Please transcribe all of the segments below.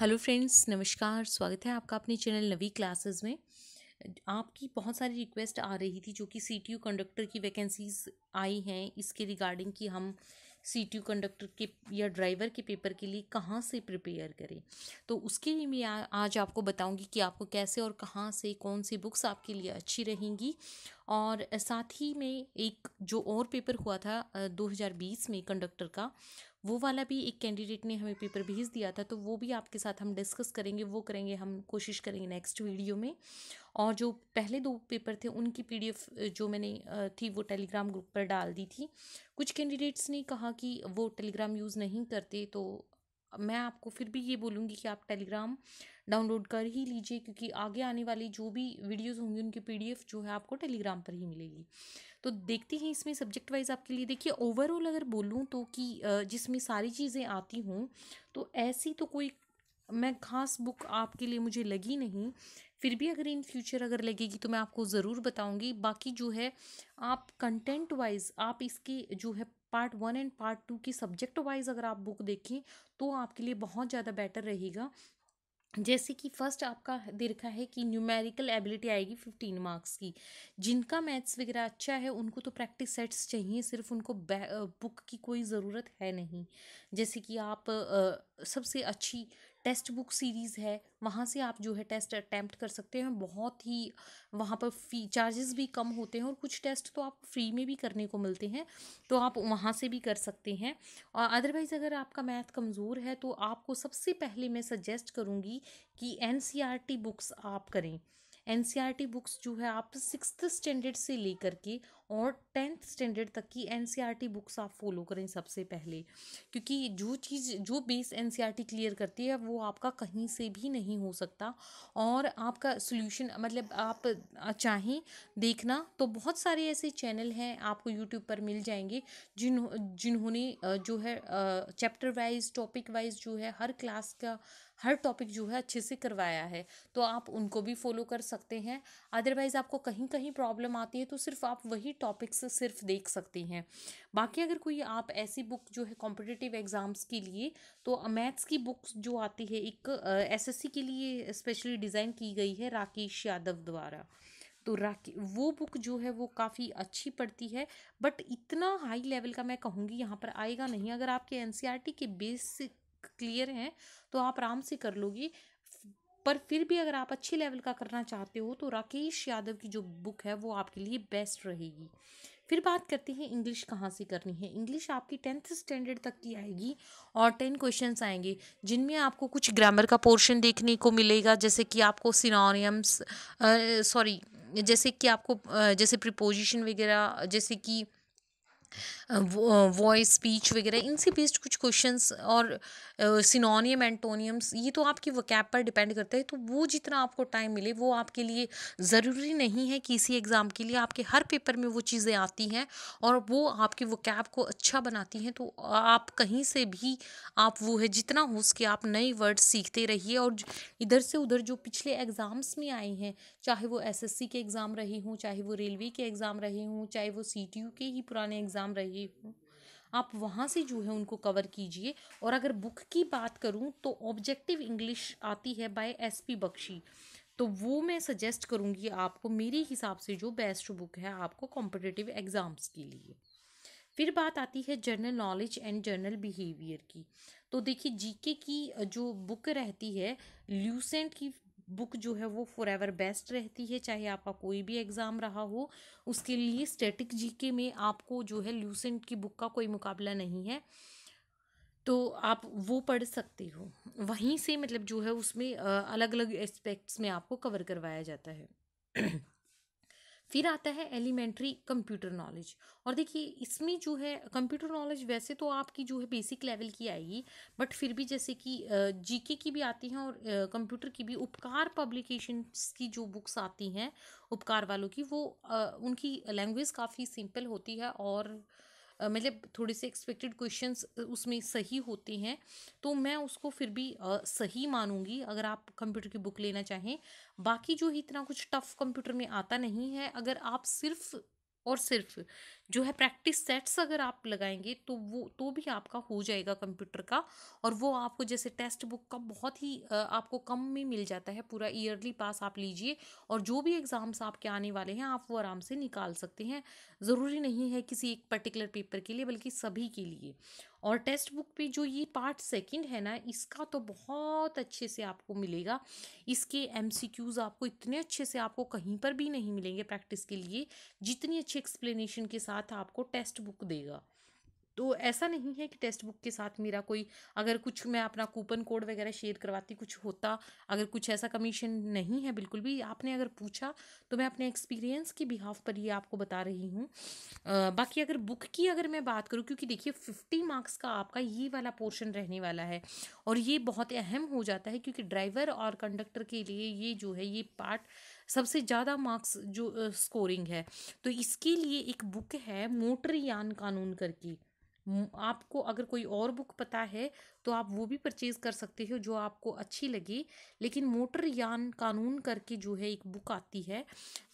hello friends नमस्कार स्वागत है आपका अपने चैनल नवी क्लासेस में आपकी बहुत सारी रिक्वेस्ट आ रही थी जो कि सी टी यू कंडक्टर की वैकेंसीज आई हैं इसके रिगार्डिंग कि हम सी टी यू कंडक्टर के या ड्राइवर के पेपर के लिए कहाँ से प्रिपेयर करें तो उसके लिए मैं आज आपको बताऊंगी कि आपको कैसे और कहाँ से कौन सी बुक्स आपके लिए अच्छी रहेंगी और साथ ही में एक जो और पेपर हुआ था 2020 में कंडक्टर का वो वाला भी एक कैंडिडेट ने हमें पेपर भेज दिया था तो वो भी आपके साथ हम डिस्कस करेंगे वो करेंगे हम कोशिश करेंगे नेक्स्ट वीडियो में और जो पहले दो पेपर थे उनकी पी जो मैंने थी वो टेलीग्राम ग्रुप पर डाल दी थी कुछ कैंडिडेट्स ने कहा कि वो टेलीग्राम यूज़ नहीं करते तो मैं आपको फिर भी ये बोलूँगी कि आप टेलीग्राम डाउनलोड कर ही लीजिए क्योंकि आगे आने वाली जो भी वीडियोस होंगी उनकी पीडीएफ जो है आपको टेलीग्राम पर ही मिलेगी तो देखते हैं इसमें सब्जेक्ट वाइज आपके लिए देखिए ओवरऑल अगर बोलूँ तो कि जिसमें सारी चीज़ें आती हूँ तो ऐसी तो कोई मैं खास बुक आपके लिए मुझे लगी नहीं फिर भी अगर इन फ्यूचर अगर लगेगी तो मैं आपको ज़रूर बताऊँगी बाकी जो है आप कंटेंट वाइज आप इसकी जो है part one and part two की सब्जेक्ट वाइज अगर आप बुक देखें तो आपके लिए बहुत ज़्यादा बेटर रहेगा जैसे कि फर्स्ट आपका देखा है कि न्यूमेरिकल एबिलिटी आएगी फिफ्टीन मार्क्स की जिनका मैथ्स वगैरह अच्छा है उनको तो प्रैक्टिस सेट्स चाहिए सिर्फ उनको बुक की कोई ज़रूरत है नहीं जैसे कि आप सबसे अच्छी टेस्ट बुक सीरीज़ है वहाँ से आप जो है टेस्ट अटैम्प्ट कर सकते हैं बहुत ही वहाँ पर फी चार्जेस भी कम होते हैं और कुछ टेस्ट तो आप फ्री में भी करने को मिलते हैं तो आप वहाँ से भी कर सकते हैं और अदरवाइज़ अगर आपका मैथ कमज़ोर है तो आपको सबसे पहले मैं सजेस्ट करूँगी कि एन बुक्स e आप करें एन बुक्स जो है आप सिक्स स्टैंडर्ड से लेकर के और टेंथ स्टैंडर्ड तक की एन बुक्स आप फॉलो करें सबसे पहले क्योंकि जो चीज़ जो बेस एन क्लियर करती है वो आपका कहीं से भी नहीं हो सकता और आपका सोल्यूशन मतलब आप चाहें देखना तो बहुत सारे ऐसे चैनल हैं आपको यूट्यूब पर मिल जाएंगे जिन जिन्होंने जो है चैप्टर वाइज टॉपिक वाइज जो है हर क्लास का हर टॉपिक जो है अच्छे से करवाया है तो आप उनको भी फॉलो कर सकते हैं अदरवाइज़ आपको कहीं कहीं प्रॉब्लम आती है तो सिर्फ आप वही टॉपिक्स सिर्फ देख सकते हैं बाकी अगर कोई आप ऐसी बुक जो है कॉम्पिटिटिव एग्ज़ाम्स के लिए तो मैथ्स की बुक्स जो आती है एक एसएससी के लिए स्पेशली डिज़ाइन की गई है राकेश यादव द्वारा तो राके वो बुक जो है वो काफ़ी अच्छी पड़ती है बट इतना हाई लेवल का मैं कहूँगी यहाँ पर आएगा नहीं अगर आपके एन e के बेसिक क्लियर हैं तो आप आराम से कर लोगी पर फिर भी अगर आप अच्छे लेवल का करना चाहते हो तो राकेश यादव की जो बुक है वो आपके लिए बेस्ट रहेगी फिर बात करते हैं इंग्लिश कहाँ से करनी है इंग्लिश आपकी टेंथ स्टैंडर्ड तक की आएगी और टेन क्वेश्चन आएंगे जिनमें आपको कुछ ग्रामर का पोर्शन देखने को मिलेगा जैसे कि आपको सिनोनियम्स सॉरी जैसे कि आपको जैसे प्रिपोजिशन वगैरह जैसे कि वॉइस स्पीच वगैरह इनसे बेस्ड कुछ क्वेश्चंस और सिनोनियम एंटोनियम्स ये तो आपकी वकैप पर डिपेंड करता है तो वो जितना आपको टाइम मिले वो आपके लिए ज़रूरी नहीं है किसी एग्ज़ाम के लिए आपके हर पेपर में वो चीज़ें आती हैं और वो आपके वकैप को अच्छा बनाती हैं तो आप कहीं से भी आप वो है जितना हो सके आप नए वर्ड सीखते रहिए और इधर से उधर जो पिछले एग्ज़ाम्स में आए हैं चाहे वो एस के एग्ज़ाम रहे हों चाहे वो रेलवे के एग्ज़ाम रहे हों चाहे वो सी के ही पुराने एग्ज़ाम एग्ज़ाम रही हो आप वहाँ से जो है उनको कवर कीजिए और अगर बुक की बात करूँ तो ऑब्जेक्टिव इंग्लिश आती है बाय एस पी बख्शी तो वो मैं सजेस्ट करूँगी आपको मेरे हिसाब से जो बेस्ट बुक है आपको कॉम्पिटिटिव एग्ज़ाम्स के लिए फिर बात आती है general knowledge and general behaviour की तो देखिए जीके की जो बुक रहती है ल्यूसेंट की बुक जो है वो फॉर एवर बेस्ट रहती है चाहे आपका कोई भी एग्ज़ाम रहा हो उसके लिए स्टैटिक जीके में आपको जो है ल्यूसेंट की बुक का कोई मुकाबला नहीं है तो आप वो पढ़ सकते हो वहीं से मतलब जो है उसमें अलग अलग एस्पेक्ट्स में आपको कवर करवाया जाता है फिर आता है एलिमेंट्री कंप्यूटर नॉलेज और देखिए इसमें जो है कंप्यूटर नॉलेज वैसे तो आपकी जो है बेसिक लेवल की आएगी बट फिर भी जैसे कि जीके की भी आती हैं और कंप्यूटर की भी उपकार पब्लिकेशंस की जो बुक्स आती हैं उपकार वालों की वो उनकी लैंग्वेज काफ़ी सिंपल होती है और मतलब थोड़े से एक्सपेक्टेड क्वेश्चन उसमें सही होते हैं तो मैं उसको फिर भी सही मानूंगी अगर आप कंप्यूटर की बुक लेना चाहें बाकी जो इतना कुछ टफ कंप्यूटर में आता नहीं है अगर आप सिर्फ और सिर्फ जो है प्रैक्टिस सेट्स अगर आप लगाएंगे तो वो तो भी आपका हो जाएगा कंप्यूटर का और वो आपको जैसे टेक्स्ट बुक का बहुत ही आपको कम में मिल जाता है पूरा ईयरली पास आप लीजिए और जो भी एग्ज़ाम्स आपके आने वाले हैं आप वो आराम से निकाल सकते हैं ज़रूरी नहीं है किसी एक पर्टिकुलर पेपर के लिए बल्कि सभी के लिए और टेक्स्ट बुक पे जो ये पार्ट सेकंड है ना इसका तो बहुत अच्छे से आपको मिलेगा इसके एमसीक्यूज़ आपको इतने अच्छे से आपको कहीं पर भी नहीं मिलेंगे प्रैक्टिस के लिए जितनी अच्छी एक्सप्लेनेशन के साथ आपको टेक्स्ट बुक देगा तो ऐसा नहीं है कि टेक्स्ट बुक के साथ मेरा कोई अगर कुछ मैं अपना कूपन कोड वगैरह शेयर करवाती कुछ होता अगर कुछ ऐसा कमीशन नहीं है बिल्कुल भी आपने अगर पूछा तो मैं अपने एक्सपीरियंस के बिहाफ पर ये आपको बता रही हूँ बाकी अगर बुक की अगर मैं बात करूँ क्योंकि देखिए फिफ्टी मार्क्स का आपका ये वाला पोर्शन रहने वाला है और ये बहुत अहम हो जाता है क्योंकि ड्राइवर और कंडक्टर के लिए ये जो है ये पार्ट सबसे ज़्यादा मार्क्स जो स्कोरिंग है तो इसके लिए एक बुक है मोटर यान कानून करके आपको अगर कोई और बुक पता है तो आप वो भी परचेज़ कर सकते हो जो आपको अच्छी लगे लेकिन मोटर यान कानून करके जो है एक बुक आती है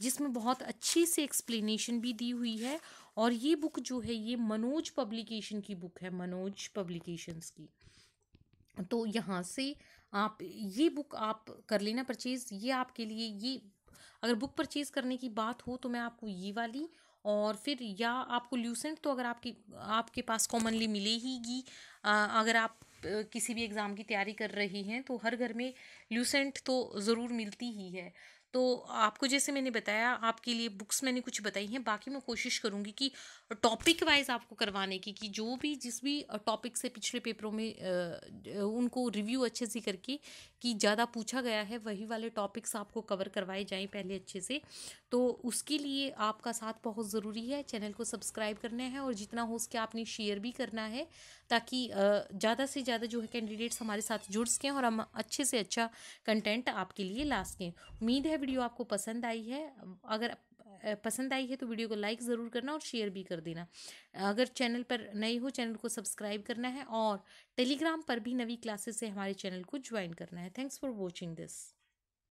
जिसमें बहुत अच्छी से एक्सप्लेनेशन भी दी हुई है और ये बुक जो है ये मनोज पब्लिकेशन की बुक है मनोज पब्लिकेशंस की तो यहाँ से आप ये बुक आप कर लेना परचेज़ ये आपके लिए ये अगर बुक परचेज़ करने की बात हो तो मैं आपको ये वाली और फिर या आपको ल्यूसेंट तो अगर आपकी आपके पास कॉमनली मिलेगी अगर आप किसी भी एग्ज़ाम की तैयारी कर रही हैं तो हर घर में ल्यूसेंट तो ज़रूर मिलती ही है तो आपको जैसे मैंने बताया आपके लिए बुक्स मैंने कुछ बताई हैं बाकी मैं कोशिश करूँगी कि टॉपिक वाइज आपको करवाने की कि जो भी जिस भी टॉपिक से पिछले पेपरों में उनको रिव्यू अच्छे से करके कि ज़्यादा पूछा गया है वही वाले टॉपिक्स आपको कवर करवाए जाएँ पहले अच्छे से तो उसके लिए आपका साथ बहुत ज़रूरी है चैनल को सब्सक्राइब करना है और जितना हो सके आपने शेयर भी करना है ताकि ज़्यादा से ज़्यादा जो है कैंडिडेट्स हमारे साथ जुड़ सकें और हम अच्छे से अच्छा कंटेंट आपके लिए ला सकें उम्मीद है वीडियो आपको पसंद आई है अगर पसंद आई है तो वीडियो को लाइक ज़रूर करना और शेयर भी कर देना अगर चैनल पर नए हो चैनल को सब्सक्राइब करना है और टेलीग्राम पर भी नवी क्लासेस से हमारे चैनल को ज्वाइन करना है थैंक्स फॉर वॉचिंग दिस